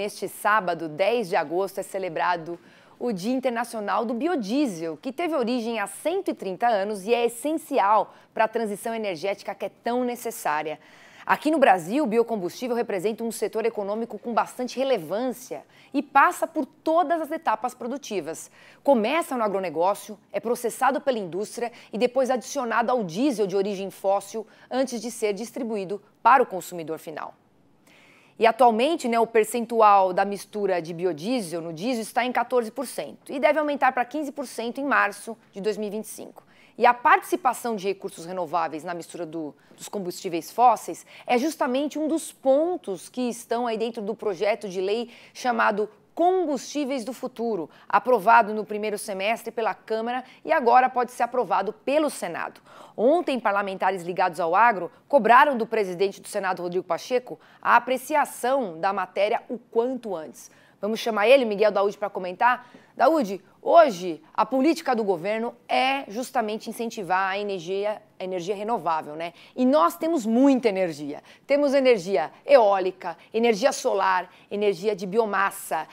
Neste sábado, 10 de agosto, é celebrado o Dia Internacional do Biodiesel, que teve origem há 130 anos e é essencial para a transição energética que é tão necessária. Aqui no Brasil, o biocombustível representa um setor econômico com bastante relevância e passa por todas as etapas produtivas. Começa no agronegócio, é processado pela indústria e depois adicionado ao diesel de origem fóssil antes de ser distribuído para o consumidor final. E atualmente, né, o percentual da mistura de biodiesel no diesel está em 14% e deve aumentar para 15% em março de 2025. E a participação de recursos renováveis na mistura do, dos combustíveis fósseis é justamente um dos pontos que estão aí dentro do projeto de lei chamado Combustíveis do Futuro, aprovado no primeiro semestre pela Câmara e agora pode ser aprovado pelo Senado. Ontem, parlamentares ligados ao agro cobraram do presidente do Senado, Rodrigo Pacheco, a apreciação da matéria o quanto antes. Vamos chamar ele, Miguel Daúde, para comentar. Daúde, hoje a política do governo é justamente incentivar a energia, a energia renovável, né? E nós temos muita energia. Temos energia eólica, energia solar, energia de biomassa.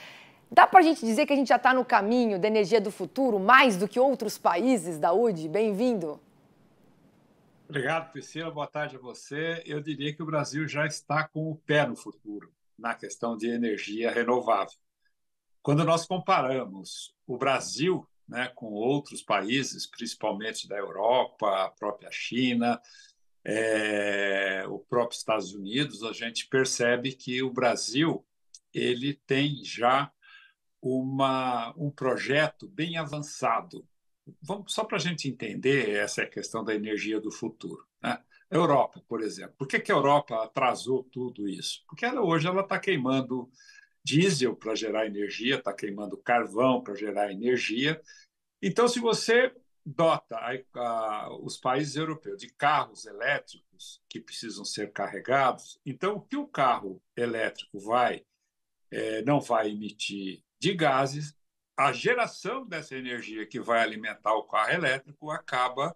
Dá para a gente dizer que a gente já está no caminho da energia do futuro mais do que outros países, Daúde? Bem-vindo. Obrigado, Priscila. Boa tarde a você. Eu diria que o Brasil já está com o pé no futuro na questão de energia renovável. Quando nós comparamos o Brasil né, com outros países, principalmente da Europa, a própria China, é, o próprio Estados Unidos, a gente percebe que o Brasil ele tem já uma, um projeto bem avançado. Vamos só para a gente entender essa é questão da energia do futuro. Né? Europa, por exemplo. Por que, que a Europa atrasou tudo isso? Porque ela, hoje ela está queimando diesel para gerar energia, está queimando carvão para gerar energia. Então, se você dota a, a, os países europeus de carros elétricos que precisam ser carregados, então o que o carro elétrico vai é, não vai emitir de gases, a geração dessa energia que vai alimentar o carro elétrico acaba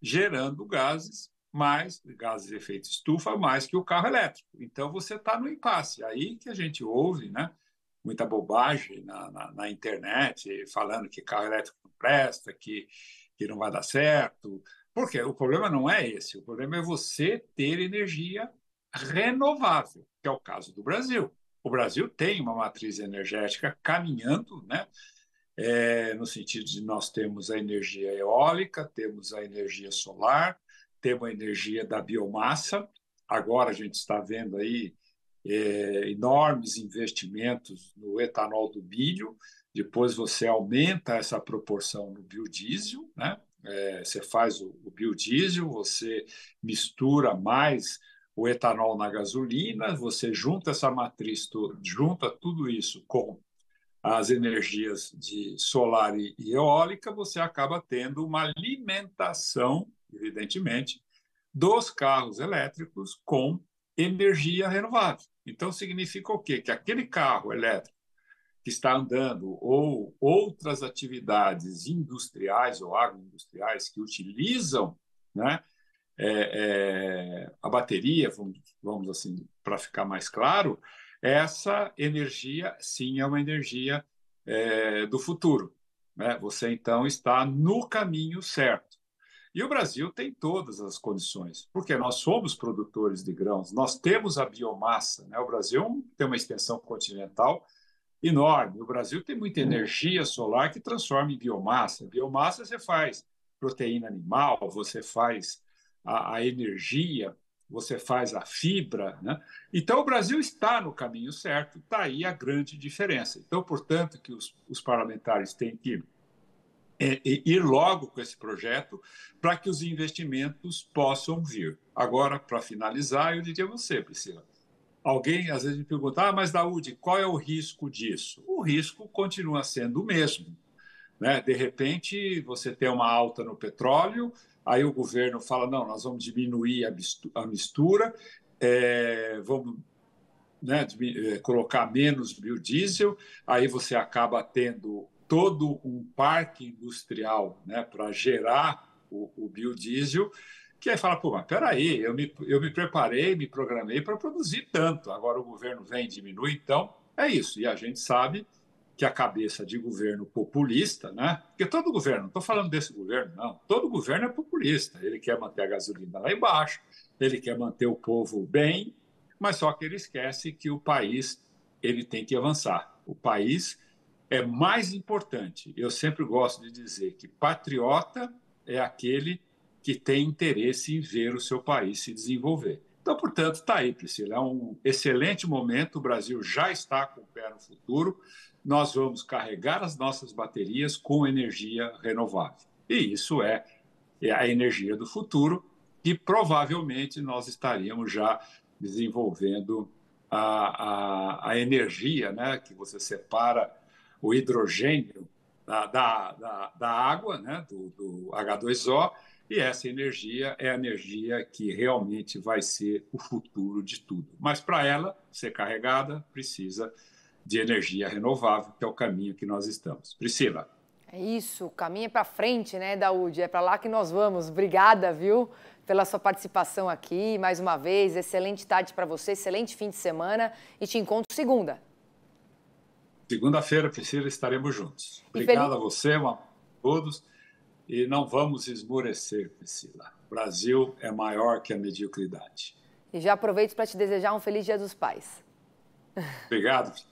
gerando gases mais gases de efeito estufa, mais que o carro elétrico. Então você está no impasse. É aí que a gente ouve, né? Muita bobagem na, na, na internet falando que carro elétrico não presta, que, que não vai dar certo. Porque o problema não é esse. O problema é você ter energia renovável, que é o caso do Brasil. O Brasil tem uma matriz energética caminhando, né? É, no sentido de nós temos a energia eólica, temos a energia solar, temos a energia da biomassa. Agora a gente está vendo aí é, enormes investimentos no etanol do milho. Depois você aumenta essa proporção no biodiesel, né? É, você faz o, o biodiesel, você mistura mais o etanol na gasolina, você junta essa matriz, junta tudo isso com as energias de solar e eólica, você acaba tendo uma alimentação evidentemente, dos carros elétricos com energia renovável. Então, significa o quê? Que aquele carro elétrico que está andando ou outras atividades industriais ou agroindustriais que utilizam né, é, é, a bateria, vamos, vamos assim, para ficar mais claro, essa energia, sim, é uma energia é, do futuro. Né? Você, então, está no caminho certo. E o Brasil tem todas as condições, porque nós somos produtores de grãos, nós temos a biomassa. Né? O Brasil tem uma extensão continental enorme. O Brasil tem muita uhum. energia solar que transforma em biomassa. Biomassa você faz proteína animal, você faz a, a energia, você faz a fibra. Né? Então, o Brasil está no caminho certo, está aí a grande diferença. Então, portanto, que os, os parlamentares têm que é, é, ir logo com esse projeto para que os investimentos possam vir. Agora, para finalizar, eu diria a você, Priscila. Alguém às vezes me pergunta, ah, mas Daúde, qual é o risco disso? O risco continua sendo o mesmo. Né? De repente, você tem uma alta no petróleo, aí o governo fala, não, nós vamos diminuir a mistura, é, vamos né, é, colocar menos biodiesel, aí você acaba tendo todo um parque industrial né, para gerar o, o, biodiesel, que aí fala, pô, mas peraí, eu me, eu me preparei, me programei para produzir tanto, agora o governo vem e diminui, então é isso. E a gente sabe que a cabeça de governo populista, né? Porque todo governo, não estou falando desse governo, não. Todo governo é populista. Ele quer manter a gasolina lá embaixo, ele quer manter o povo bem, mas só que ele esquece que o país ele tem que avançar. O país é mais importante. Eu sempre gosto de dizer que patriota é aquele que tem interesse em ver o seu país se desenvolver. Então, portanto, está aí, Priscila. É um excelente momento. O Brasil já está com o pé no futuro. Nós vamos carregar as nossas baterias com energia renovável. E isso é, é a energia do futuro, que provavelmente nós estaríamos já desenvolvendo a, a, a energia né, que você separa o hidrogênio da, da, da, da água, né, do, do H2O, e essa energia é a energia que realmente vai ser o futuro de tudo. Mas para ela ser carregada, precisa de energia renovável, que é o caminho que nós estamos. Priscila. É isso, o caminho é para frente, né, Daúde? É para lá que nós vamos. Obrigada, viu, pela sua participação aqui. Mais uma vez, excelente tarde para você, excelente fim de semana e te encontro segunda. Segunda-feira, Priscila, estaremos juntos. Obrigado feliz... a você, a todos. E não vamos esmorecer, Priscila. O Brasil é maior que a mediocridade. E já aproveito para te desejar um feliz Dia dos Pais. Obrigado,